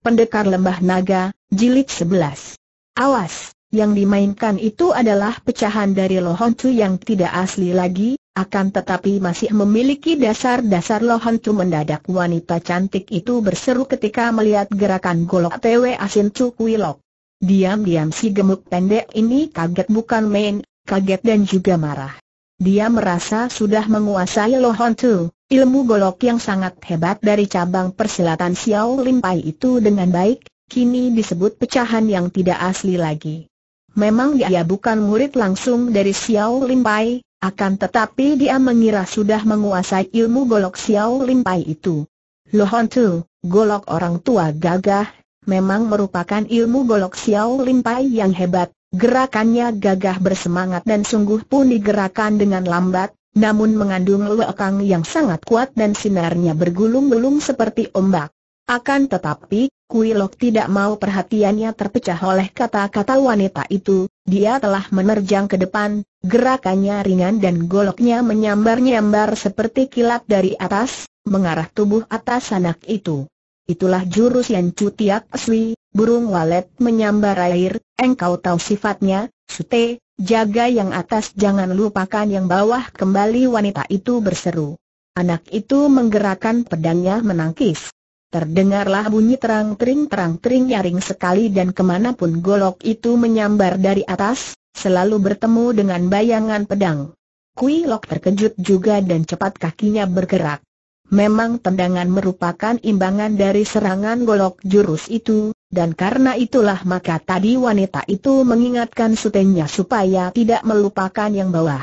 Pendekar Lembah Naga, Jilid 11. Awas, yang dimainkan itu adalah pecahan dari lohontu yang tidak asli lagi, akan tetapi masih memiliki dasar-dasar lohontu mendadak wanita cantik itu berseru ketika melihat gerakan golok TW Asin Cuk lok. Diam-diam si gemuk pendek ini kaget bukan main, kaget dan juga marah. Dia merasa sudah menguasai Hon Tu, ilmu golok yang sangat hebat dari cabang persilatan Xiao Lim Pai itu dengan baik, kini disebut pecahan yang tidak asli lagi. Memang dia bukan murid langsung dari Xiao Lim Pai, akan tetapi dia mengira sudah menguasai ilmu golok Xiao Lim Pai itu. Hon Tu, golok orang tua gagah, memang merupakan ilmu golok Xiao Lim Pai yang hebat, Gerakannya gagah bersemangat dan sungguh pun digerakkan dengan lambat, namun mengandung lekang yang sangat kuat dan sinarnya bergulung-gulung seperti ombak. Akan tetapi, Kuilok tidak mau perhatiannya terpecah oleh kata-kata wanita itu, dia telah menerjang ke depan, gerakannya ringan dan goloknya menyambar-nyambar seperti kilat dari atas, mengarah tubuh atas anak itu. Itulah jurus yang Cutiak Sui, burung walet menyambar air, engkau tahu sifatnya, sute, jaga yang atas jangan lupakan yang bawah kembali wanita itu berseru. Anak itu menggerakkan pedangnya menangkis. Terdengarlah bunyi terang-tering terang-tering nyaring sekali dan kemanapun golok itu menyambar dari atas, selalu bertemu dengan bayangan pedang. Kui Lok terkejut juga dan cepat kakinya bergerak. Memang tendangan merupakan imbangan dari serangan golok jurus itu, dan karena itulah maka tadi wanita itu mengingatkan sutenya supaya tidak melupakan yang bawah.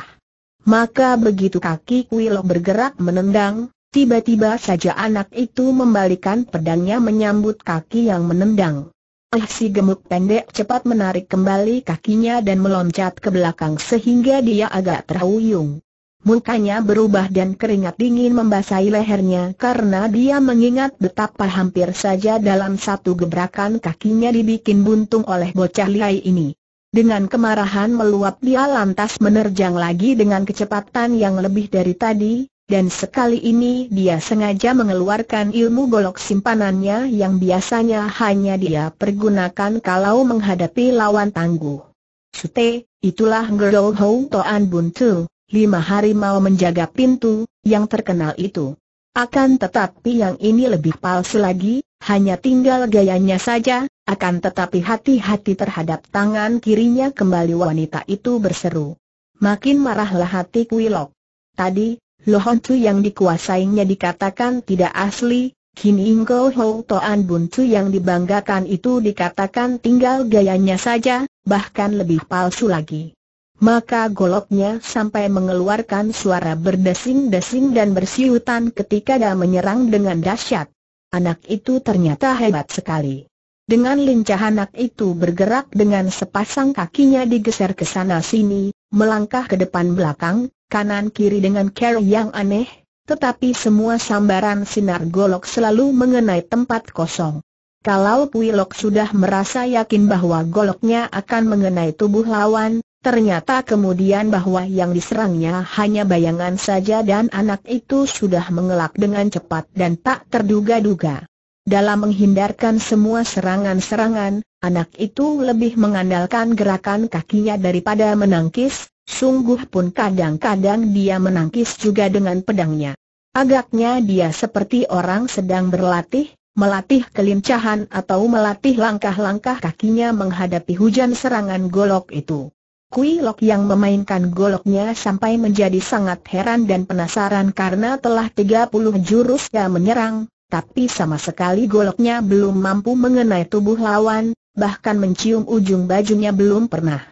Maka begitu kaki Kuilok bergerak menendang, tiba-tiba saja anak itu membalikan pedangnya menyambut kaki yang menendang. Ah si gemuk pendek cepat menarik kembali kakinya dan meloncat ke belakang sehingga dia agak terhuyung. Mukanya berubah dan keringat dingin membasahi lehernya karena dia mengingat betapa hampir saja dalam satu gebrakan kakinya dibikin buntung oleh bocah lihai ini. Dengan kemarahan meluap dia lantas menerjang lagi dengan kecepatan yang lebih dari tadi, dan sekali ini dia sengaja mengeluarkan ilmu golok simpanannya yang biasanya hanya dia pergunakan kalau menghadapi lawan tangguh. Sute, itulah Gerou Hou Toan Buntu lima hari mau menjaga pintu, yang terkenal itu. Akan tetapi yang ini lebih palsu lagi, hanya tinggal gayanya saja, akan tetapi hati-hati terhadap tangan kirinya kembali wanita itu berseru. Makin marahlah hati Kuilok. Tadi, Lohon yang dikuasainya dikatakan tidak asli, Kini Ingo Ho Toan Bun yang dibanggakan itu dikatakan tinggal gayanya saja, bahkan lebih palsu lagi maka goloknya sampai mengeluarkan suara berdesing-desing dan bersiutan ketika dia menyerang dengan dahsyat. Anak itu ternyata hebat sekali. Dengan lincah anak itu bergerak dengan sepasang kakinya digeser ke sana sini, melangkah ke depan belakang, kanan kiri dengan cara yang aneh, tetapi semua sambaran sinar golok selalu mengenai tempat kosong. Kalau Puilok sudah merasa yakin bahwa goloknya akan mengenai tubuh lawan, Ternyata kemudian bahwa yang diserangnya hanya bayangan saja dan anak itu sudah mengelak dengan cepat dan tak terduga-duga. Dalam menghindarkan semua serangan-serangan, anak itu lebih mengandalkan gerakan kakinya daripada menangkis, sungguh pun kadang-kadang dia menangkis juga dengan pedangnya. Agaknya dia seperti orang sedang berlatih, melatih kelincahan atau melatih langkah-langkah kakinya menghadapi hujan serangan golok itu. Kui Lok yang memainkan goloknya sampai menjadi sangat heran dan penasaran karena telah 30 jurus yang menyerang, tapi sama sekali goloknya belum mampu mengenai tubuh lawan, bahkan mencium ujung bajunya belum pernah.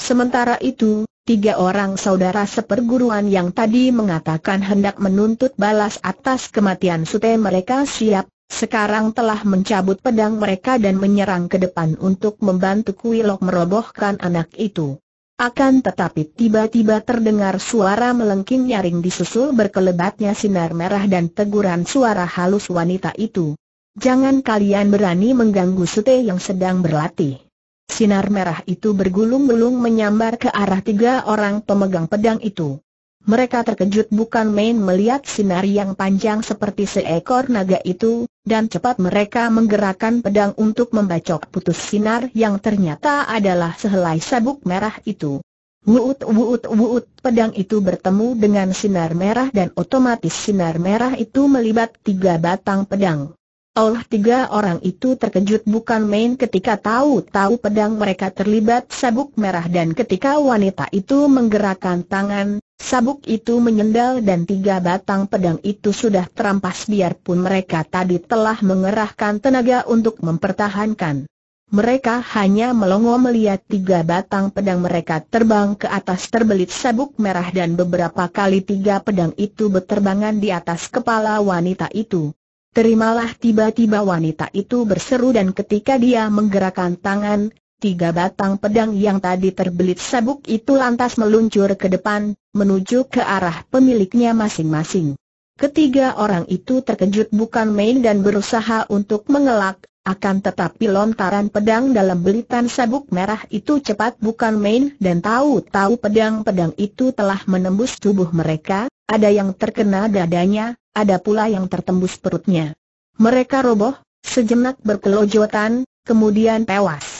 Sementara itu, tiga orang saudara seperguruan yang tadi mengatakan hendak menuntut balas atas kematian sute mereka siap, sekarang telah mencabut pedang mereka dan menyerang ke depan untuk membantu Kui Lok merobohkan anak itu. Akan tetapi tiba-tiba terdengar suara melengking nyaring disusul berkelebatnya sinar merah dan teguran suara halus wanita itu. Jangan kalian berani mengganggu sute yang sedang berlatih. Sinar merah itu bergulung-gulung menyambar ke arah tiga orang pemegang pedang itu. Mereka terkejut bukan main melihat sinar yang panjang seperti seekor naga itu, dan cepat mereka menggerakkan pedang untuk membacok putus sinar yang ternyata adalah sehelai sabuk merah itu. Wuut wuut wuut pedang itu bertemu dengan sinar merah dan otomatis sinar merah itu melibat tiga batang pedang. Allah tiga orang itu terkejut bukan main ketika tahu-tahu pedang mereka terlibat sabuk merah dan ketika wanita itu menggerakkan tangan, Sabuk itu menyendal dan tiga batang pedang itu sudah terampas biarpun mereka tadi telah mengerahkan tenaga untuk mempertahankan. Mereka hanya melongo melihat tiga batang pedang mereka terbang ke atas terbelit sabuk merah dan beberapa kali tiga pedang itu berterbangan di atas kepala wanita itu. Terimalah tiba-tiba wanita itu berseru dan ketika dia menggerakkan tangan, Tiga batang pedang yang tadi terbelit sabuk itu lantas meluncur ke depan, menuju ke arah pemiliknya masing-masing. Ketiga orang itu terkejut bukan main dan berusaha untuk mengelak, akan tetapi lontaran pedang dalam belitan sabuk merah itu cepat bukan main dan tahu-tahu pedang-pedang itu telah menembus tubuh mereka, ada yang terkena dadanya, ada pula yang tertembus perutnya. Mereka roboh, sejenak berkelojotan, kemudian tewas.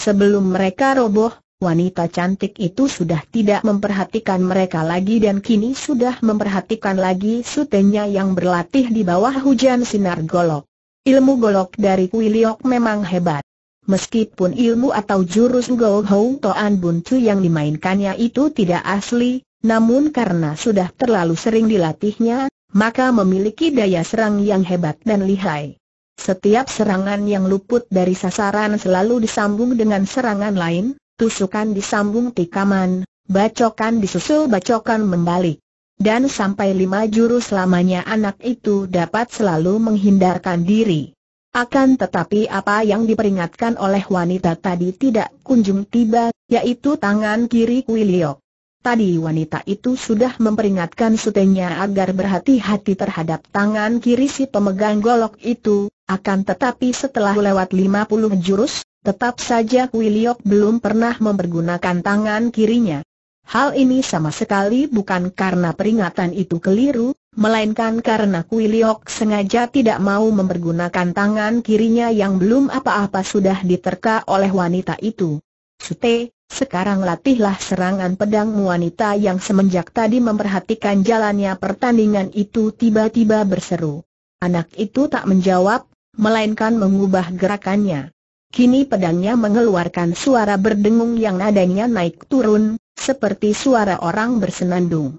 Sebelum mereka roboh, wanita cantik itu sudah tidak memperhatikan mereka lagi dan kini sudah memperhatikan lagi sutenya yang berlatih di bawah hujan sinar golok. Ilmu golok dari Kuiliok memang hebat. Meskipun ilmu atau jurus Go Toan Buncu yang dimainkannya itu tidak asli, namun karena sudah terlalu sering dilatihnya, maka memiliki daya serang yang hebat dan lihai. Setiap serangan yang luput dari sasaran selalu disambung dengan serangan lain, tusukan disambung tikaman, bacokan disusul bacokan membalik. Dan sampai lima jurus lamanya anak itu dapat selalu menghindarkan diri. Akan tetapi apa yang diperingatkan oleh wanita tadi tidak kunjung tiba, yaitu tangan kiri Kuiliok. Tadi wanita itu sudah memperingatkan sutenya agar berhati-hati terhadap tangan kiri si pemegang golok itu, akan tetapi setelah lewat 50 jurus, tetap saja Kuiliok belum pernah mempergunakan tangan kirinya. Hal ini sama sekali bukan karena peringatan itu keliru, melainkan karena Kuiliok sengaja tidak mau mempergunakan tangan kirinya yang belum apa-apa sudah diterka oleh wanita itu. Sute, sekarang latihlah serangan pedang wanita yang semenjak tadi memperhatikan jalannya pertandingan itu tiba-tiba berseru. Anak itu tak menjawab, melainkan mengubah gerakannya. Kini pedangnya mengeluarkan suara berdengung yang nadanya naik turun, seperti suara orang bersenandung.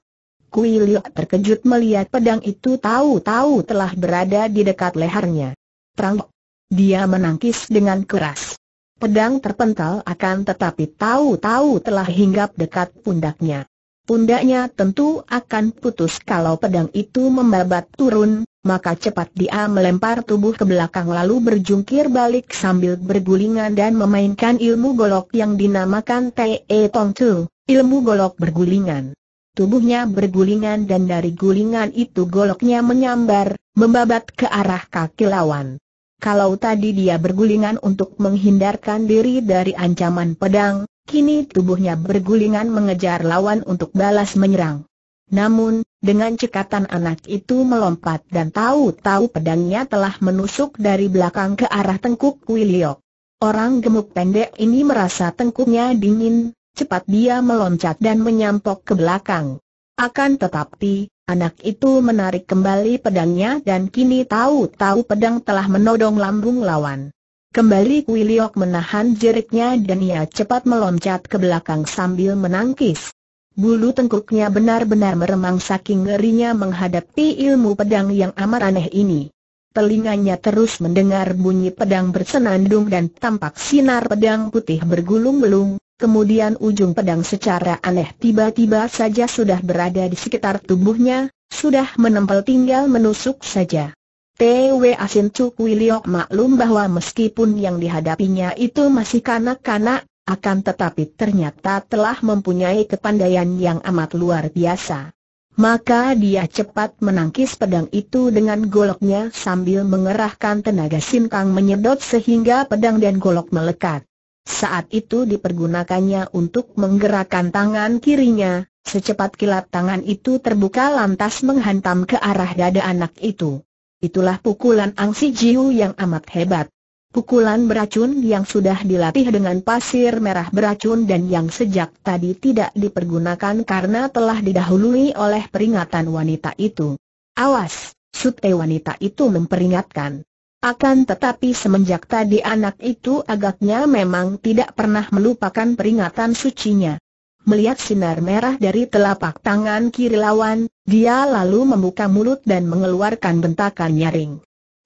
Kui terkejut melihat pedang itu tahu-tahu telah berada di dekat lehernya. Perang! Dia menangkis dengan keras. Pedang terpental akan tetapi tahu-tahu telah hinggap dekat pundaknya. Pundaknya tentu akan putus kalau pedang itu membabat turun, maka cepat dia melempar tubuh ke belakang lalu berjungkir balik sambil bergulingan dan memainkan ilmu golok yang dinamakan Te Tong Tu, ilmu golok bergulingan. Tubuhnya bergulingan dan dari gulingan itu goloknya menyambar, membabat ke arah kaki lawan. Kalau tadi dia bergulingan untuk menghindarkan diri dari ancaman pedang, Kini tubuhnya bergulingan mengejar lawan untuk balas menyerang. Namun, dengan cekatan anak itu melompat dan tahu-tahu pedangnya telah menusuk dari belakang ke arah tengkuk Wilio. Orang gemuk pendek ini merasa tengkuknya dingin, cepat dia meloncat dan menyampok ke belakang. Akan tetapi, anak itu menarik kembali pedangnya dan kini tahu-tahu pedang telah menodong lambung lawan. Kembali Kuiliok menahan jeriknya dan ia cepat meloncat ke belakang sambil menangkis. Bulu tengkuknya benar-benar meremang saking ngerinya menghadapi ilmu pedang yang amat aneh ini. Telinganya terus mendengar bunyi pedang bersenandung dan tampak sinar pedang putih bergulung gulung kemudian ujung pedang secara aneh tiba-tiba saja sudah berada di sekitar tubuhnya, sudah menempel tinggal menusuk saja. T.W. Asin Cuk Wiliok maklum bahwa meskipun yang dihadapinya itu masih kanak-kanak, akan tetapi ternyata telah mempunyai kepandaian yang amat luar biasa. Maka dia cepat menangkis pedang itu dengan goloknya sambil mengerahkan tenaga sinkang menyedot sehingga pedang dan golok melekat. Saat itu dipergunakannya untuk menggerakkan tangan kirinya, secepat kilat tangan itu terbuka lantas menghantam ke arah dada anak itu. Itulah pukulan Angsi Jiu yang amat hebat. Pukulan beracun yang sudah dilatih dengan pasir merah beracun dan yang sejak tadi tidak dipergunakan karena telah didahului oleh peringatan wanita itu. Awas, sute wanita itu memperingatkan. Akan tetapi semenjak tadi anak itu agaknya memang tidak pernah melupakan peringatan sucinya. Melihat sinar merah dari telapak tangan kiri lawan, dia lalu membuka mulut dan mengeluarkan bentakan nyaring.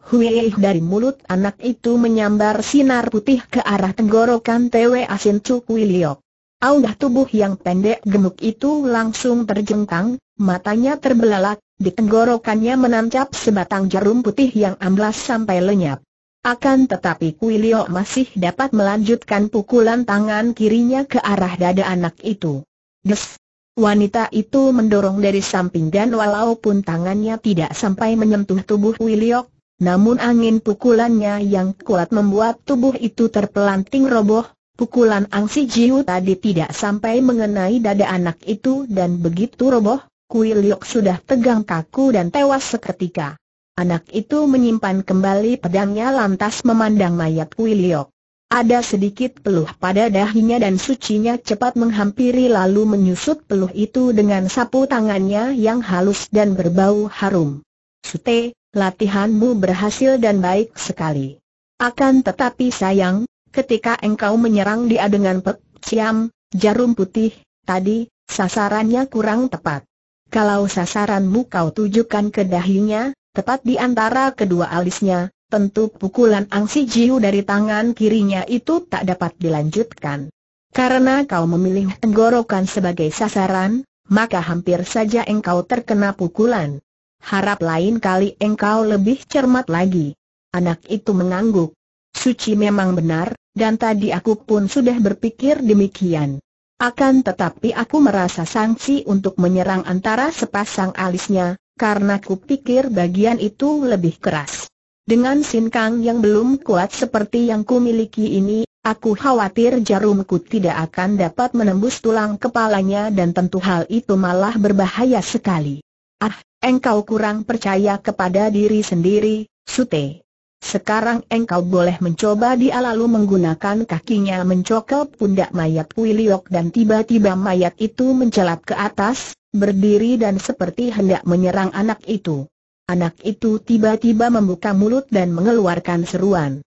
Huih dari mulut anak itu menyambar sinar putih ke arah tenggorokan Tewe Asin Cuk Wiliok. Aunggah tubuh yang pendek gemuk itu langsung terjengkang, matanya terbelalak, di tenggorokannya menancap sebatang jarum putih yang amblas sampai lenyap. Akan tetapi Kuilio masih dapat melanjutkan pukulan tangan kirinya ke arah dada anak itu. Des! Wanita itu mendorong dari samping dan walaupun tangannya tidak sampai menyentuh tubuh Kuilio, namun angin pukulannya yang kuat membuat tubuh itu terpelanting roboh, pukulan Angsi Jiu tadi tidak sampai mengenai dada anak itu dan begitu roboh, Kuilio sudah tegang kaku dan tewas seketika. Anak itu menyimpan kembali pedangnya lantas memandang mayat Wiliok. Ada sedikit peluh pada dahinya dan sucinya cepat menghampiri lalu menyusut peluh itu dengan sapu tangannya yang halus dan berbau harum. Sute, latihanmu berhasil dan baik sekali. Akan tetapi sayang, ketika engkau menyerang dia dengan pek, ciam, jarum putih, tadi, sasarannya kurang tepat. Kalau sasaranmu kau tujukan ke dahinya, Tepat di antara kedua alisnya, tentu pukulan Ang Si Jiu dari tangan kirinya itu tak dapat dilanjutkan. Karena kau memilih tenggorokan sebagai sasaran, maka hampir saja engkau terkena pukulan. Harap lain kali engkau lebih cermat lagi. Anak itu mengangguk. Suci memang benar, dan tadi aku pun sudah berpikir demikian. Akan tetapi aku merasa sanksi untuk menyerang antara sepasang alisnya, karena ku pikir bagian itu lebih keras. Dengan sinkang yang belum kuat seperti yang ku miliki ini, aku khawatir jarumku tidak akan dapat menembus tulang kepalanya dan tentu hal itu malah berbahaya sekali. Ah, engkau kurang percaya kepada diri sendiri, Sute. Sekarang engkau boleh mencoba dia lalu menggunakan kakinya mencokel pundak mayat Wiliok dan tiba-tiba mayat itu mencelat ke atas, berdiri dan seperti hendak menyerang anak itu. Anak itu tiba-tiba membuka mulut dan mengeluarkan seruan.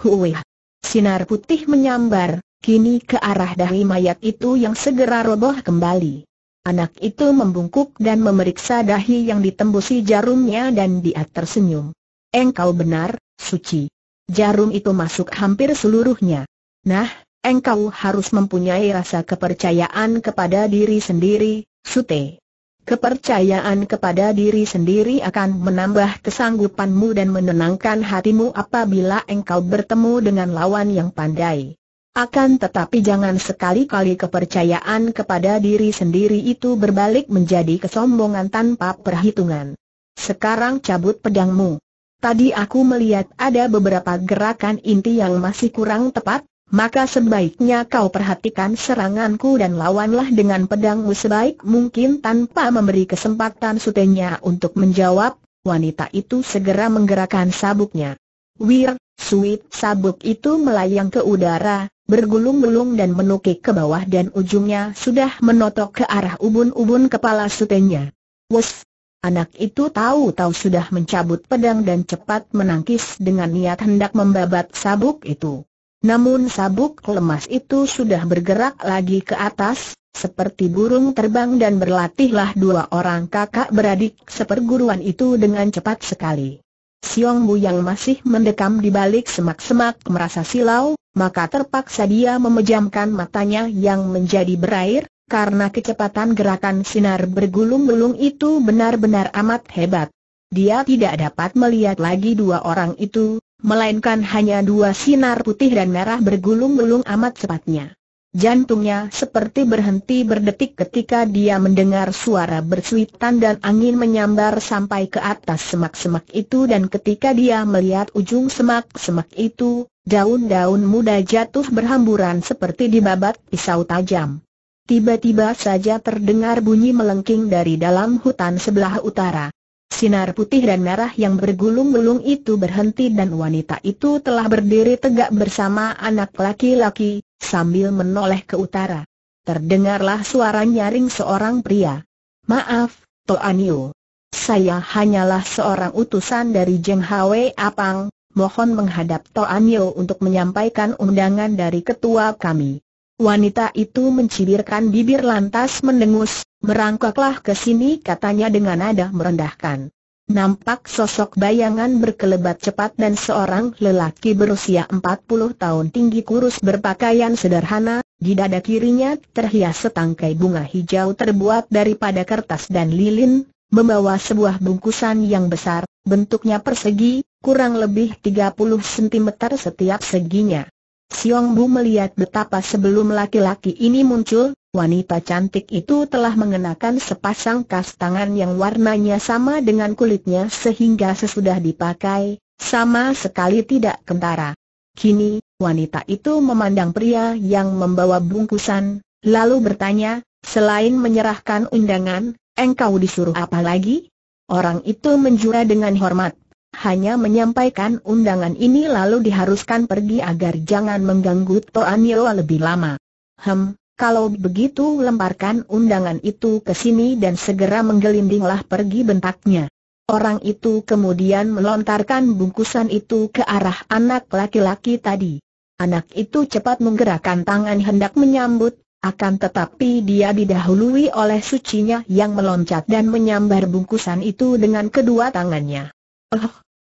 Huweh! Sinar putih menyambar, kini ke arah dahi mayat itu yang segera roboh kembali. Anak itu membungkuk dan memeriksa dahi yang ditembusi jarumnya dan dia tersenyum. Engkau benar, suci. Jarum itu masuk hampir seluruhnya. Nah, engkau harus mempunyai rasa kepercayaan kepada diri sendiri, Sute. Kepercayaan kepada diri sendiri akan menambah kesanggupanmu dan menenangkan hatimu apabila engkau bertemu dengan lawan yang pandai. Akan tetapi jangan sekali-kali kepercayaan kepada diri sendiri itu berbalik menjadi kesombongan tanpa perhitungan. Sekarang cabut pedangmu. Tadi aku melihat ada beberapa gerakan inti yang masih kurang tepat, maka sebaiknya kau perhatikan seranganku dan lawanlah dengan pedangmu sebaik mungkin tanpa memberi kesempatan sutenya untuk menjawab, wanita itu segera menggerakkan sabuknya. Wir, suit sabuk itu melayang ke udara, bergulung-gulung dan menukik ke bawah dan ujungnya sudah menotok ke arah ubun-ubun kepala sutenya. Wes, anak itu tahu-tahu sudah mencabut pedang dan cepat menangkis dengan niat hendak membabat sabuk itu. Namun sabuk lemas itu sudah bergerak lagi ke atas, seperti burung terbang dan berlatihlah dua orang kakak beradik seperguruan itu dengan cepat sekali. Siong Bu yang masih mendekam di balik semak-semak merasa silau, maka terpaksa dia memejamkan matanya yang menjadi berair, karena kecepatan gerakan sinar bergulung-gulung itu benar-benar amat hebat. Dia tidak dapat melihat lagi dua orang itu, melainkan hanya dua sinar putih dan merah bergulung-gulung amat cepatnya. Jantungnya seperti berhenti berdetik ketika dia mendengar suara bersuitan dan angin menyambar sampai ke atas semak-semak itu dan ketika dia melihat ujung semak-semak itu, daun-daun muda jatuh berhamburan seperti dibabat pisau tajam. Tiba-tiba saja terdengar bunyi melengking dari dalam hutan sebelah utara. Sinar putih dan merah yang bergulung-gulung itu berhenti dan wanita itu telah berdiri tegak bersama anak laki-laki, sambil menoleh ke utara. Terdengarlah suara nyaring seorang pria. Maaf, Toanio. Saya hanyalah seorang utusan dari Jeng Hwe Apang, mohon menghadap Toanio untuk menyampaikan undangan dari ketua kami. Wanita itu mencibirkan bibir lantas mendengus, Merangkaklah ke sini katanya dengan nada merendahkan. Nampak sosok bayangan berkelebat cepat dan seorang lelaki berusia 40 tahun tinggi kurus berpakaian sederhana, di dada kirinya terhias setangkai bunga hijau terbuat daripada kertas dan lilin, membawa sebuah bungkusan yang besar, bentuknya persegi, kurang lebih 30 cm setiap seginya. Siong Bu melihat betapa sebelum laki-laki ini muncul, wanita cantik itu telah mengenakan sepasang kas tangan yang warnanya sama dengan kulitnya sehingga sesudah dipakai, sama sekali tidak kentara. Kini, wanita itu memandang pria yang membawa bungkusan, lalu bertanya, selain menyerahkan undangan, engkau disuruh apa lagi? Orang itu menjura dengan hormat hanya menyampaikan undangan ini lalu diharuskan pergi agar jangan mengganggu Toan Yeo lebih lama. Hem, kalau begitu lemparkan undangan itu ke sini dan segera menggelindinglah pergi bentaknya. Orang itu kemudian melontarkan bungkusan itu ke arah anak laki-laki tadi. Anak itu cepat menggerakkan tangan hendak menyambut, akan tetapi dia didahului oleh sucinya yang meloncat dan menyambar bungkusan itu dengan kedua tangannya. Oh,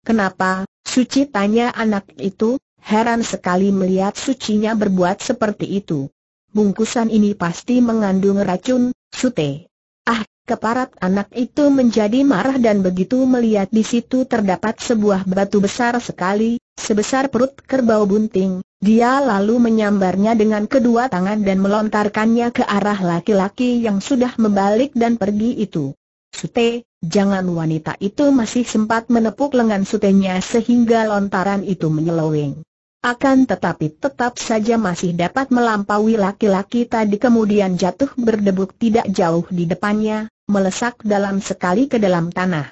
Kenapa, Suci tanya anak itu, heran sekali melihat Sucinya berbuat seperti itu. Bungkusan ini pasti mengandung racun, Sute. Ah, keparat anak itu menjadi marah dan begitu melihat di situ terdapat sebuah batu besar sekali, sebesar perut kerbau bunting, dia lalu menyambarnya dengan kedua tangan dan melontarkannya ke arah laki-laki yang sudah membalik dan pergi itu. Sute, jangan wanita itu masih sempat menepuk lengan sutenya sehingga lontaran itu menyeloweng. Akan tetapi tetap saja masih dapat melampaui laki-laki tadi kemudian jatuh berdebuk tidak jauh di depannya, melesak dalam sekali ke dalam tanah.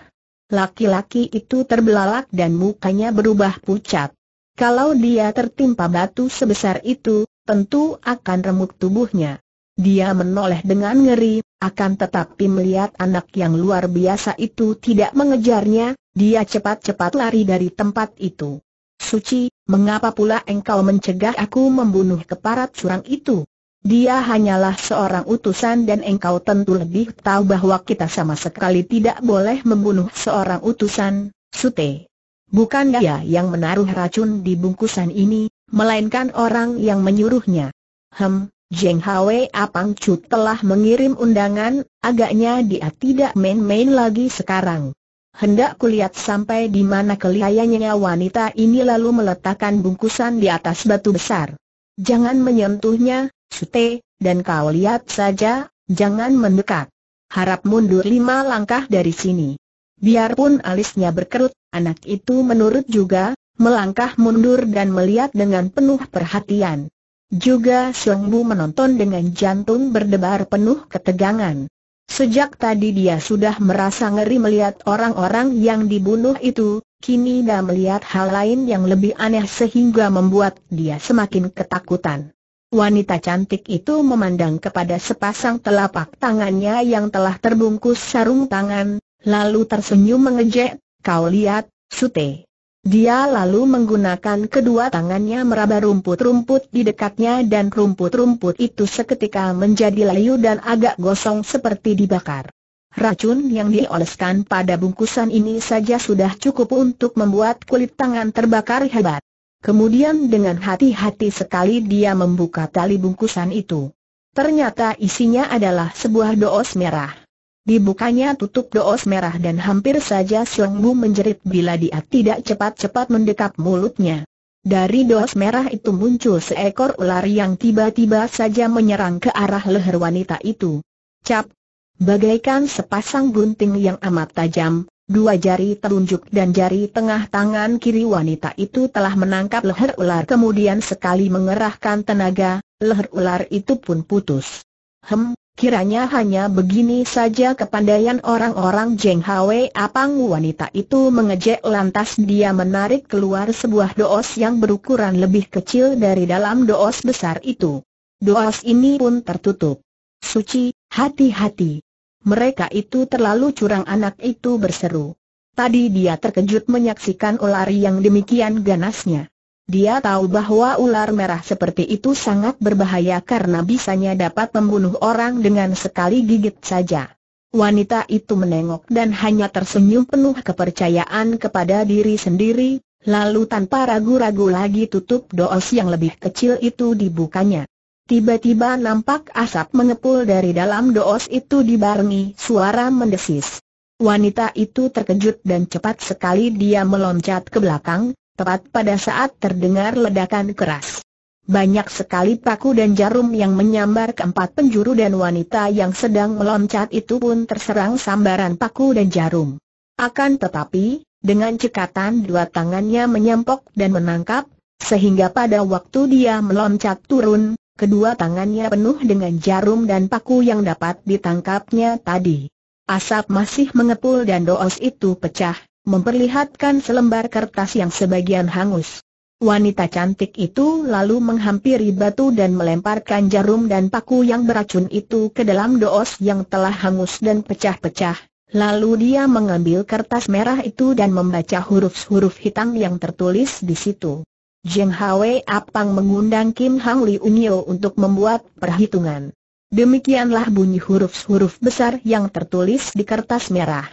Laki-laki itu terbelalak dan mukanya berubah pucat. Kalau dia tertimpa batu sebesar itu, tentu akan remuk tubuhnya. Dia menoleh dengan ngeri, akan tetapi melihat anak yang luar biasa itu tidak mengejarnya, dia cepat-cepat lari dari tempat itu. Suci, mengapa pula engkau mencegah aku membunuh keparat surang itu? Dia hanyalah seorang utusan dan engkau tentu lebih tahu bahwa kita sama sekali tidak boleh membunuh seorang utusan, Sute. Bukan dia yang menaruh racun di bungkusan ini, melainkan orang yang menyuruhnya. Hem, Jeng Hwe Apang Chu telah mengirim undangan, agaknya dia tidak main-main lagi sekarang. Hendak kulihat sampai di mana kelihayannya wanita ini lalu meletakkan bungkusan di atas batu besar. Jangan menyentuhnya, Sute, dan kau lihat saja, jangan mendekat. Harap mundur lima langkah dari sini. Biarpun alisnya berkerut, anak itu menurut juga, melangkah mundur dan melihat dengan penuh perhatian. Juga Sung Bu menonton dengan jantung berdebar penuh ketegangan. Sejak tadi dia sudah merasa ngeri melihat orang-orang yang dibunuh itu, kini dia melihat hal lain yang lebih aneh sehingga membuat dia semakin ketakutan. Wanita cantik itu memandang kepada sepasang telapak tangannya yang telah terbungkus sarung tangan, lalu tersenyum mengejek, kau lihat, Sute. Dia lalu menggunakan kedua tangannya meraba rumput-rumput di dekatnya dan rumput-rumput itu seketika menjadi layu dan agak gosong seperti dibakar. Racun yang dioleskan pada bungkusan ini saja sudah cukup untuk membuat kulit tangan terbakar hebat. Kemudian dengan hati-hati sekali dia membuka tali bungkusan itu. Ternyata isinya adalah sebuah doos merah. Dibukanya tutup doos merah dan hampir saja Siong Bu menjerit bila dia tidak cepat-cepat mendekap mulutnya. Dari doos merah itu muncul seekor ular yang tiba-tiba saja menyerang ke arah leher wanita itu. Cap! Bagaikan sepasang gunting yang amat tajam, dua jari telunjuk dan jari tengah tangan kiri wanita itu telah menangkap leher ular kemudian sekali mengerahkan tenaga, leher ular itu pun putus. Hem, Kiranya hanya begini saja kepandaian orang-orang Jeng Hwe Apang wanita itu mengejek lantas dia menarik keluar sebuah doos yang berukuran lebih kecil dari dalam doos besar itu. Doos ini pun tertutup. Suci, hati-hati. Mereka itu terlalu curang anak itu berseru. Tadi dia terkejut menyaksikan ular yang demikian ganasnya. Dia tahu bahwa ular merah seperti itu sangat berbahaya karena bisanya dapat membunuh orang dengan sekali gigit saja. Wanita itu menengok dan hanya tersenyum penuh kepercayaan kepada diri sendiri, lalu tanpa ragu-ragu lagi tutup doos yang lebih kecil itu dibukanya. Tiba-tiba nampak asap mengepul dari dalam doos itu dibarengi suara mendesis. Wanita itu terkejut dan cepat sekali dia meloncat ke belakang, tepat pada saat terdengar ledakan keras. Banyak sekali paku dan jarum yang menyambar keempat penjuru dan wanita yang sedang meloncat itu pun terserang sambaran paku dan jarum. Akan tetapi, dengan cekatan dua tangannya menyempok dan menangkap, sehingga pada waktu dia meloncat turun, kedua tangannya penuh dengan jarum dan paku yang dapat ditangkapnya tadi. Asap masih mengepul dan doos itu pecah, memperlihatkan selembar kertas yang sebagian hangus. Wanita cantik itu lalu menghampiri batu dan melemparkan jarum dan paku yang beracun itu ke dalam doos yang telah hangus dan pecah-pecah. Lalu dia mengambil kertas merah itu dan membaca huruf-huruf hitam yang tertulis di situ. Jeng Hwe Apang mengundang Kim Hang Li Unyo untuk membuat perhitungan. Demikianlah bunyi huruf-huruf besar yang tertulis di kertas merah.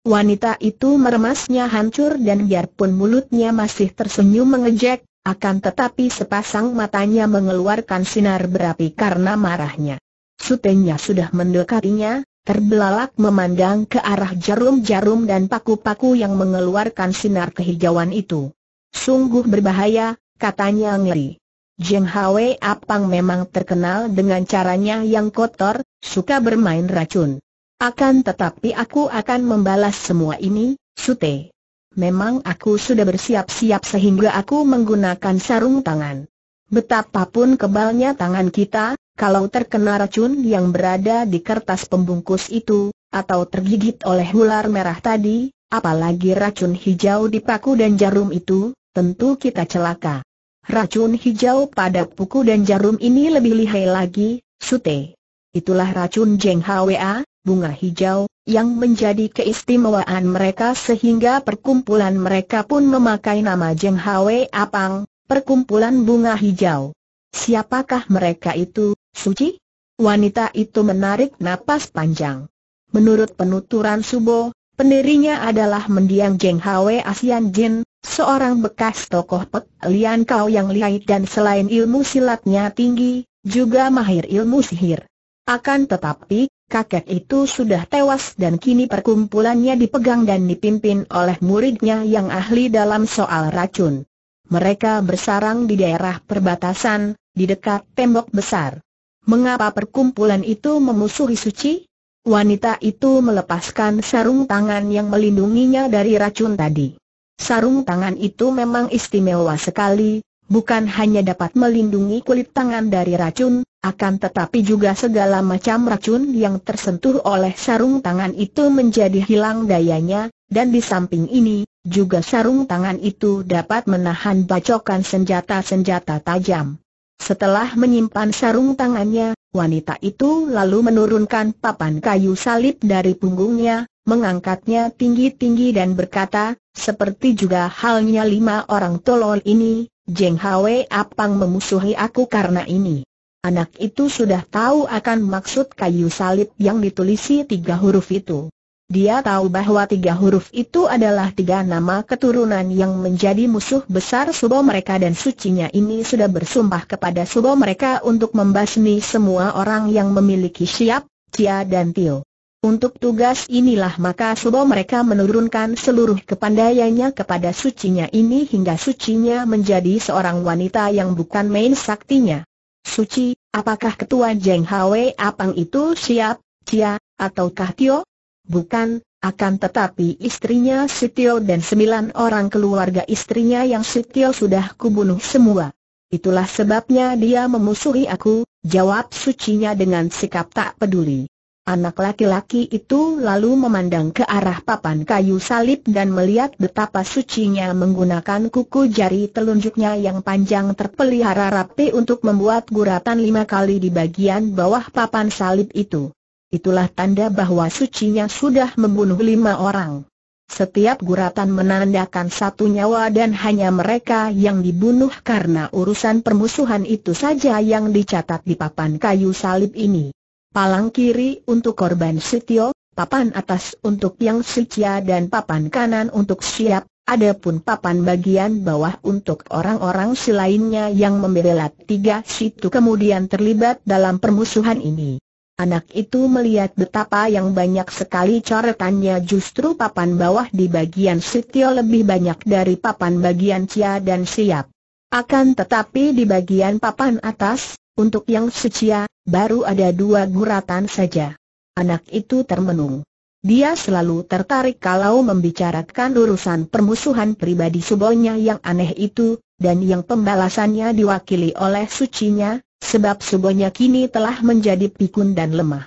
Wanita itu meremasnya hancur dan biarpun mulutnya masih tersenyum mengejek, akan tetapi sepasang matanya mengeluarkan sinar berapi karena marahnya. Sutenya sudah mendekatinya, terbelalak memandang ke arah jarum-jarum dan paku-paku yang mengeluarkan sinar kehijauan itu. Sungguh berbahaya, katanya ngeri. Jeng Hwe Apang memang terkenal dengan caranya yang kotor, suka bermain racun. Akan tetapi aku akan membalas semua ini, Sute. Memang aku sudah bersiap-siap sehingga aku menggunakan sarung tangan. Betapapun kebalnya tangan kita, kalau terkena racun yang berada di kertas pembungkus itu, atau tergigit oleh ular merah tadi, apalagi racun hijau di paku dan jarum itu, tentu kita celaka. Racun hijau pada puku dan jarum ini lebih lihai lagi, Sute. Itulah racun Jeng Hwa, bunga hijau, yang menjadi keistimewaan mereka sehingga perkumpulan mereka pun memakai nama Jeng Hwe Apang, perkumpulan bunga hijau. Siapakah mereka itu, Suci? Wanita itu menarik napas panjang. Menurut penuturan Subo, pendirinya adalah mendiang Jeng Hwe Asian Jin, seorang bekas tokoh Pek Lian Kau yang lihai dan selain ilmu silatnya tinggi, juga mahir ilmu sihir. Akan tetapi, kakek itu sudah tewas dan kini perkumpulannya dipegang dan dipimpin oleh muridnya yang ahli dalam soal racun. Mereka bersarang di daerah perbatasan, di dekat tembok besar. Mengapa perkumpulan itu memusuhi Suci? Wanita itu melepaskan sarung tangan yang melindunginya dari racun tadi. Sarung tangan itu memang istimewa sekali, bukan hanya dapat melindungi kulit tangan dari racun, akan tetapi juga segala macam racun yang tersentuh oleh sarung tangan itu menjadi hilang dayanya, dan di samping ini, juga sarung tangan itu dapat menahan bacokan senjata-senjata tajam. Setelah menyimpan sarung tangannya, wanita itu lalu menurunkan papan kayu salib dari punggungnya, mengangkatnya tinggi-tinggi dan berkata, seperti juga halnya lima orang tolol ini, Jeng Hwe Apang memusuhi aku karena ini. Anak itu sudah tahu akan maksud kayu salib yang ditulisi tiga huruf itu. Dia tahu bahwa tiga huruf itu adalah tiga nama keturunan yang menjadi musuh besar subo mereka dan sucinya ini sudah bersumpah kepada subo mereka untuk membasmi semua orang yang memiliki siap, cia dan tio. Untuk tugas inilah maka subo mereka menurunkan seluruh kepandaiannya kepada sucinya ini hingga sucinya menjadi seorang wanita yang bukan main saktinya. Suci, apakah ketua Jeng Hwe Apang itu siap, Cia, ataukah Tio? Bukan, akan tetapi istrinya Sitio dan sembilan orang keluarga istrinya yang Sitio sudah kubunuh semua. Itulah sebabnya dia memusuhi aku, jawab sucinya dengan sikap tak peduli. Anak laki-laki itu lalu memandang ke arah papan kayu salib dan melihat betapa sucinya menggunakan kuku jari telunjuknya yang panjang terpelihara rapi untuk membuat guratan lima kali di bagian bawah papan salib itu. Itulah tanda bahwa sucinya sudah membunuh lima orang. Setiap guratan menandakan satu nyawa dan hanya mereka yang dibunuh karena urusan permusuhan itu saja yang dicatat di papan kayu salib ini palang kiri untuk korban Setio, papan atas untuk Yang setia dan papan kanan untuk Siap, adapun papan bagian bawah untuk orang-orang selainnya yang membela tiga situ kemudian terlibat dalam permusuhan ini. Anak itu melihat betapa yang banyak sekali coretannya justru papan bawah di bagian Setio lebih banyak dari papan bagian Cia dan Siap. Akan tetapi di bagian papan atas, untuk yang secia, baru ada dua guratan saja. Anak itu termenung. Dia selalu tertarik kalau membicarakan urusan permusuhan pribadi subonya yang aneh itu, dan yang pembalasannya diwakili oleh sucinya, sebab subonya kini telah menjadi pikun dan lemah.